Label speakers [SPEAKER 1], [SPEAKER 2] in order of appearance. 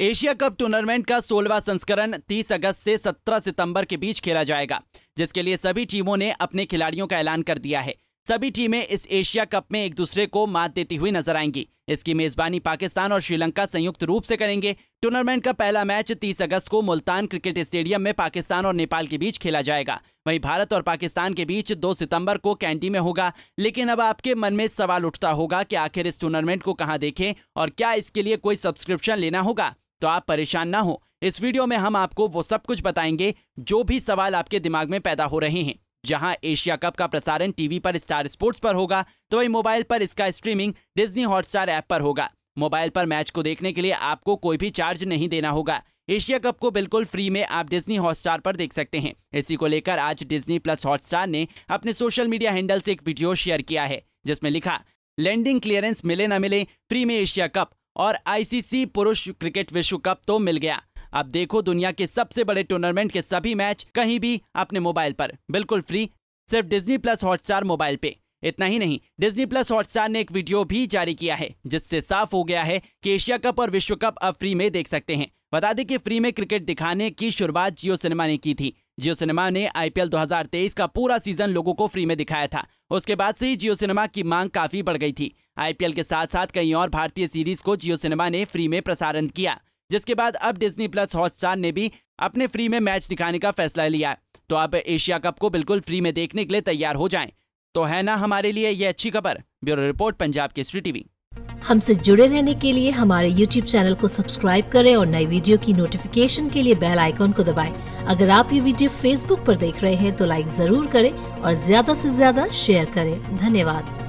[SPEAKER 1] Asia cup tournament का सोलवा संस्करण 30 अगस्त से 17 सितंबर के बीच खेला जाएगा जिसके लिए सभी टीमों ने अपने खिलाड़ियों का ऐलान कर दिया है सभी टीमें इस एशिया कप में एक दूसरे को मात देती हुई नजर आएंगी इसकी मेजबानी पाकिस्तान और श्रीलंका संयुक्त रूप से करेंगे टूर्नामेंट का पहला मैच 30 अगस्त को मुल्तान क्रिकेट स्टेडियम में पाकिस्तान और नेपाल के बीच खेला जाएगा वहीं भारत और पाकिस्तान के बीच 2 सितंबर को कैंटी में होगा लेकिन अब आपके मन में सवाल उठता होगा कि आखिर इस टूर्नामेंट को कहाँ देखें और क्या इसके लिए कोई सब्सक्रिप्शन लेना होगा तो आप परेशान ना हो इस वीडियो में हम आपको वो सब कुछ बताएंगे जो भी सवाल आपके दिमाग में पैदा हो रहे हैं जहां एशिया कप का प्रसारण टीवी पर स्टार स्पोर्ट्स पर होगा तो वही मोबाइल पर इसका स्ट्रीमिंग डिज्नी हॉटस्टार ऐप पर होगा मोबाइल पर मैच को देखने के लिए आपको कोई भी चार्ज नहीं देना होगा एशिया कप को बिल्कुल फ्री में आप डिज्नी हॉटस्टार पर देख सकते हैं इसी को लेकर आज डिज्नी प्लस हॉटस्टार ने अपने सोशल मीडिया हैंडल से एक वीडियो शेयर किया है जिसमें लिखा लैंडिंग क्लियरेंस मिले न मिले फ्री में एशिया कप और आईसीसी पुरुष क्रिकेट विश्व कप तो मिल गया आप देखो दुनिया के सबसे बड़े टूर्नामेंट के सभी मैच कहीं भी अपने मोबाइल पर बिल्कुल फ्री सिर्फ डिज्नी प्लस हॉटस्टार मोबाइल पे इतना ही नहीं डिज्नी प्लस हॉटस्टार ने एक वीडियो भी जारी किया है जिससे साफ हो गया है कि एशिया कप और विश्व कप अब फ्री में देख सकते हैं बता दें कि फ्री में क्रिकेट दिखाने की शुरुआत जियो सिनेमा ने की थी जियो सिनेमा ने आईपीएल 2023 का पूरा सीजन लोगों को फ्री में दिखाया था उसके बाद से ही जियो सिनेमा की मांग काफी बढ़ गई थी आईपीएल के साथ साथ कई और भारतीय सीरीज को जियो सिनेमा ने फ्री में प्रसारण किया जिसके बाद अब डिज्नी प्लस हॉटस्टार ने भी अपने फ्री में मैच दिखाने का फैसला लिया तो अब एशिया कप को बिल्कुल फ्री में देखने के लिए तैयार हो जाएं। तो है ना हमारे लिए ये अच्छी खबर ब्यूरो रिपोर्ट पंजाब स्ट्री टीवी
[SPEAKER 2] हमसे जुड़े रहने के लिए हमारे YouTube चैनल को सब्सक्राइब करें और नई वीडियो की नोटिफिकेशन के लिए बेल आइकॉन को दबाएं। अगर आप ये वीडियो Facebook पर देख रहे हैं तो लाइक जरूर करें और ज्यादा से ज्यादा शेयर करें धन्यवाद